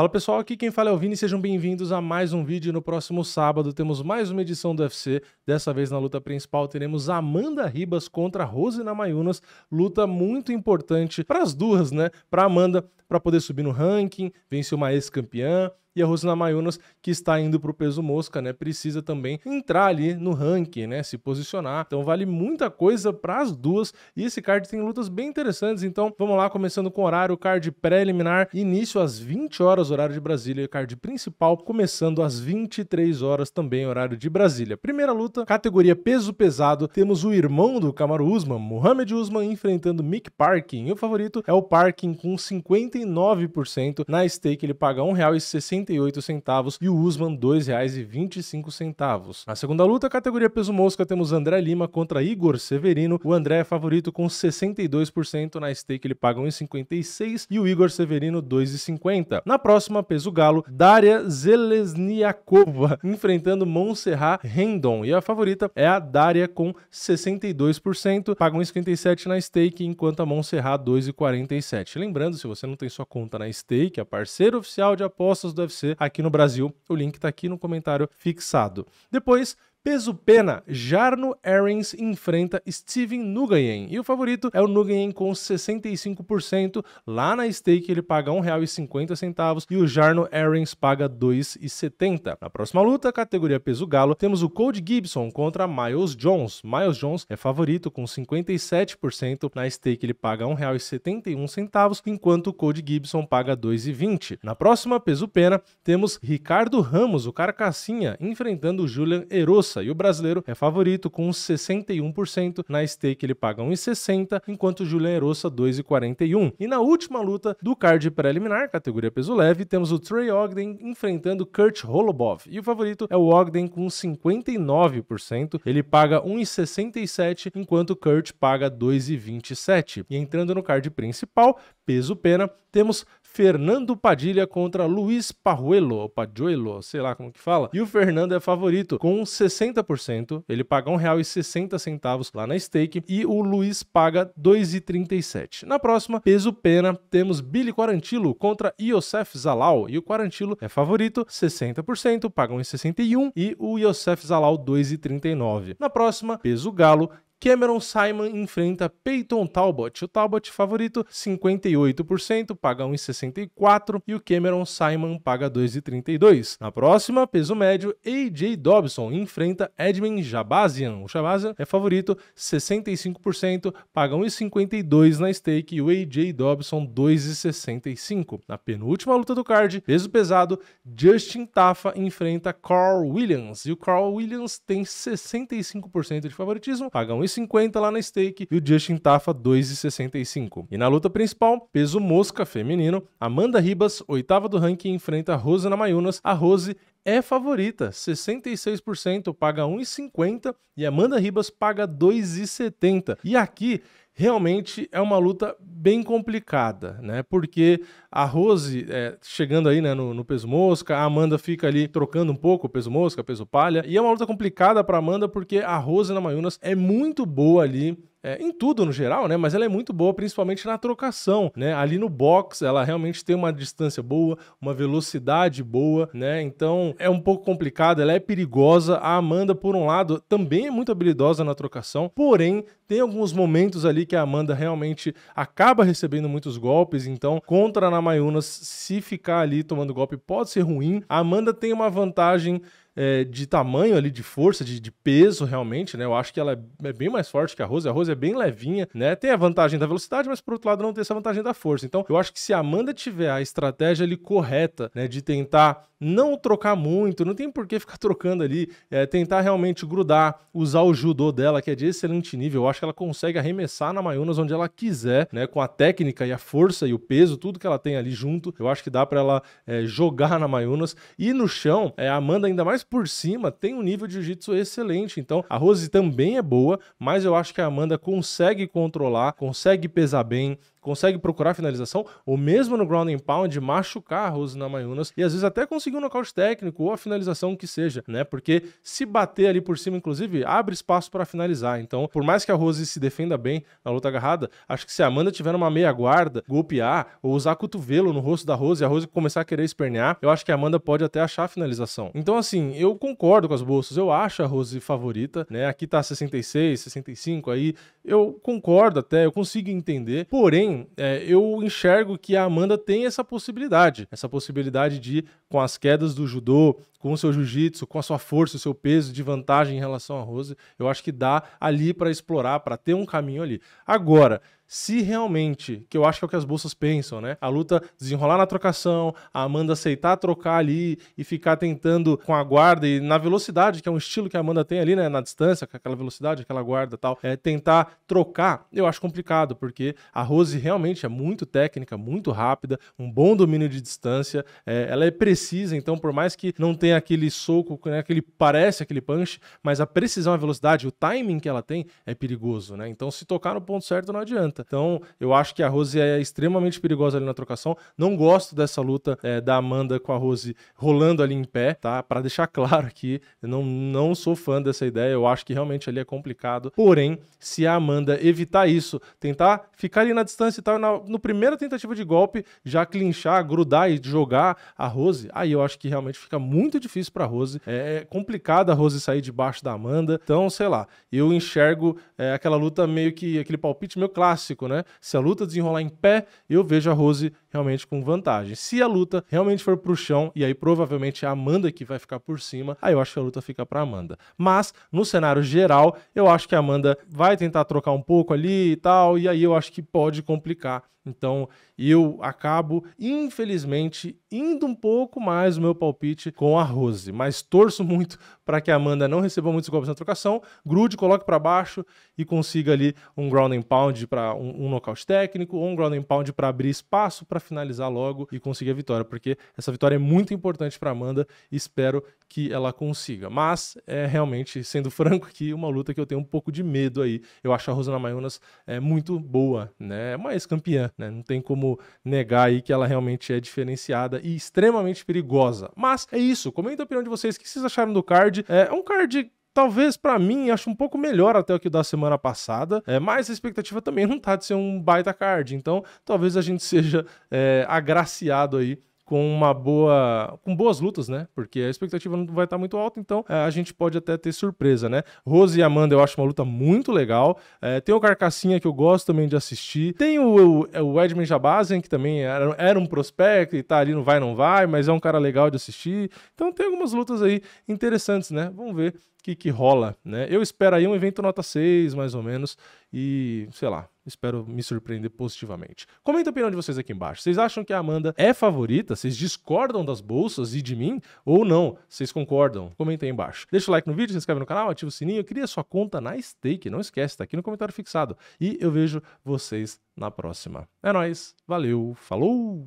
Fala pessoal, aqui quem fala é o Vini, sejam bem-vindos a mais um vídeo. No próximo sábado temos mais uma edição do UFC, dessa vez na luta principal teremos Amanda Ribas contra Rosina Mayunas, luta muito importante para as duas, né? Para Amanda, para poder subir no ranking, vencer uma ex-campeã, e a Rosana Mayunas, que está indo para o peso mosca, né, precisa também entrar ali no ranking, né, se posicionar. Então vale muita coisa para as duas e esse card tem lutas bem interessantes. Então vamos lá, começando com o horário, card preliminar, início às 20 horas horário de Brasília e card principal começando às 23 horas também horário de Brasília. Primeira luta, categoria peso pesado, temos o irmão do Camaro Usman, Mohamed Usman enfrentando Mick Parkin. E o favorito é o Parkin com 59% na stake, ele paga R$ 1,60 68 centavos e o Usman R$ 2,25. Na segunda luta, categoria peso mosca, temos André Lima contra Igor Severino. O André é favorito com 62%, na stake ele paga 1,56 e o Igor Severino 2,50. Na próxima, peso galo, Daria Zelesniakova enfrentando Montserrat Rendon e a favorita é a Daria com 62%, paga 1,57 na stake, enquanto a Montserrat 2,47. Lembrando, se você não tem sua conta na stake, a é parceira oficial de apostas do UFC aqui no Brasil. O link está aqui no comentário fixado. Depois, Peso pena, Jarno Arens enfrenta Steven Nugayen. E o favorito é o Nugayen com 65%. Lá na stake ele paga R$1,50 e o Jarno Arens paga R$2,70. 2,70. Na próxima luta, categoria peso galo, temos o Cody Gibson contra Miles Jones. Miles Jones é favorito com 57%. Na stake ele paga R$1,71, enquanto o Cody Gibson paga R$2,20. 2,20. Na próxima, peso pena, temos Ricardo Ramos, o Carcassinha, enfrentando o Julian Eros força e o brasileiro é favorito com 61%, na stake ele paga 1,60, enquanto o Julian Erossa 2,41. E na última luta do card preliminar, categoria peso leve, temos o Trey Ogden enfrentando Kurt Holobov e o favorito é o Ogden com 59%, ele paga 1,67, enquanto Kurt paga 2,27. E entrando no card principal, peso pena, temos Fernando Padilha contra Luiz Pajuelo, Pajuelo, sei lá como que fala. E o Fernando é favorito com 60%, ele paga R$1,60 lá na stake e o Luiz paga 2,37. Na próxima, peso pena, temos Billy Quarantilo contra Iosef Zalau e o Quarantilo é favorito, 60%, paga R$1,61 e o Iosef Zalau 2,39. Na próxima, peso galo, Cameron Simon enfrenta Peyton Talbot, o Talbot favorito 58%, paga 1,64 e o Cameron Simon paga 2,32. Na próxima, peso médio, AJ Dobson enfrenta Edmund Jabazian. O Jabazian é favorito 65%, paga 1,52 na stake e o AJ Dobson 2,65. Na penúltima luta do card, peso pesado, Justin Tafa enfrenta Carl Williams e o Carl Williams tem 65% de favoritismo, paga 1,50 2,50 lá na stake e o Justin Tafa 2,65. E na luta principal, peso mosca feminino, Amanda Ribas, oitava do ranking, enfrenta Rose Mayunas. A Rose é favorita, 66% paga 1,50 e Amanda Ribas paga 2,70. E aqui realmente é uma luta bem complicada, né? Porque a Rose é, chegando aí né, no, no, peso mosca, a Amanda fica ali trocando um pouco peso mosca, peso palha, e é uma luta complicada para Amanda porque a Rose na Mayunas é muito boa ali é, em tudo no geral, né? Mas ela é muito boa, principalmente na trocação, né? Ali no box, ela realmente tem uma distância boa, uma velocidade boa, né? Então é um pouco complicada, ela é perigosa. A Amanda, por um lado, também é muito habilidosa na trocação, porém tem alguns momentos ali que a Amanda realmente acaba recebendo muitos golpes, então contra a Namayunas, se ficar ali tomando golpe pode ser ruim. A Amanda tem uma vantagem é, de tamanho ali, de força, de, de, peso realmente, né? Eu acho que ela é, é, bem mais forte que a Rose. A Rose é bem levinha, né? Tem a vantagem da velocidade, mas por outro lado não tem essa vantagem da força. Então eu acho que se a Amanda tiver a estratégia ali correta, né, de tentar não trocar muito, não tem por que ficar trocando ali, é, tentar realmente grudar, usar o judô dela, que é de excelente nível. Eu acho que ela consegue arremessar na Mayunas onde ela quiser, né? Com a técnica e a força e o peso, tudo que ela tem ali junto, eu acho que dá para ela é, jogar na Mayunas. E no chão, é, a Amanda, ainda mais por cima, tem um nível de jiu-jitsu excelente. Então, a Rose também é boa, mas eu acho que a Amanda consegue controlar, consegue pesar bem, consegue procurar finalização, ou mesmo no ground and pound, machucar Rose na Mayunas e às vezes até conseguir um nocaute técnico ou a finalização que seja, né? Porque se bater ali por cima, inclusive, abre espaço para finalizar. Então, por mais que a Rose se defenda bem na luta agarrada, acho que se a Amanda tiver uma meia guarda, golpear ou usar cotovelo no rosto da Rose e a Rose começar a querer espernear, eu acho que a Amanda pode até achar a finalização. Então, assim, eu concordo com as bolsas, eu acho a Rose favorita, né? Aqui tá 66, 65 aí, eu concordo até, eu consigo entender. Porém, também é, eu enxergo que a Amanda tem essa possibilidade, essa possibilidade de, com as quedas do judô, com o seu jiu-jitsu, com a sua força, o seu peso de vantagem em relação à Rose, eu acho que dá ali para explorar, para ter um caminho ali. Agora, se realmente, que eu acho que é o que as bolsas pensam, né? A luta desenrolar na trocação, a Amanda aceitar trocar ali e ficar tentando com a guarda e na velocidade, que é um estilo que a Amanda tem ali, né? Na distância, com aquela velocidade, aquela guarda tal, é, tentar trocar, eu acho complicado, porque a Rose realmente é muito técnica, muito rápida, um bom domínio de distância, é, ela é precisa, então por mais que não tenha tem aquele soco, né, aquele parece aquele punch, mas a precisão, a velocidade, o timing que ela tem é perigoso, né? Então, se tocar no ponto certo, não adianta. Então, eu acho que a Rose é extremamente perigosa ali na trocação. Não gosto dessa luta é, da Amanda com a Rose rolando ali em pé, tá? Para deixar claro aqui, não, não sou fã dessa ideia. Eu acho que realmente ali é complicado. Porém, se a Amanda evitar isso, tentar ficar ali na distância e tal, na, no primeiro tentativa de golpe, já clinchar, grudar e jogar a Rose, aí eu acho que realmente fica muito difícil para Rose. É, é complicado a Rose sair debaixo da Amanda. Então, sei lá, eu enxergo é, aquela luta meio que aquele palpite meu clássico, né? Se a luta desenrolar em pé, eu vejo a Rose realmente com vantagem. Se a luta realmente for pro chão, e aí provavelmente é a Amanda que vai ficar por cima, aí eu acho que a luta fica pra Amanda. Mas, no cenário geral, eu acho que a Amanda vai tentar trocar um pouco ali e tal, e aí eu acho que pode complicar. Então, eu acabo, infelizmente, indo um pouco mais o meu palpite com a Rose, mas torço muito para que a Amanda não receba muitos golpes na trocação, grude, coloque para baixo e consiga ali um ground and pound para um, um nocaute técnico ou um ground and pound para abrir espaço para finalizar logo e conseguir a vitória, porque essa vitória é muito importante para Amanda e espero que ela consiga. Mas é realmente, sendo franco aqui, uma luta que eu tenho um pouco de medo aí. Eu acho a Rosana Mayunas é muito boa, né? É uma ex-campeã, né? Não tem como negar aí que ela realmente é diferenciada e extremamente perigosa. Mas é isso, Comenta a opinião de vocês, o que vocês acharam do card? É, é um card talvez para mim acho um pouco melhor até o que o da semana passada, é, mas a expectativa também não tá de ser um baita card, então talvez a gente seja é, agraciado aí com uma boa, com boas lutas, né? Porque a expectativa não vai estar muito alta, então eh, a gente pode até ter surpresa, né? Rose e Amanda eu acho uma luta muito legal. É, tem o Carcassinha que eu gosto também de assistir. Tem o, o, é o Edmund Jabazen, que também era, era, um prospecto e tá ali no vai não vai, mas é um cara legal de assistir. Então tem algumas lutas aí interessantes, né? Vamos ver que, que rola, né? Eu espero aí um evento nota 6, mais ou menos, e sei lá, espero me surpreender positivamente. Comenta a opinião de vocês aqui embaixo. Vocês acham que a Amanda é favorita? Vocês discordam das bolsas e de mim? Ou não? Vocês concordam? Comenta aí embaixo. Deixa o like no vídeo, se inscreve no canal, ativa o sininho, cria sua conta na Stake. Não esquece, tá aqui no comentário fixado. E eu vejo vocês na próxima. É nóis, valeu, falou!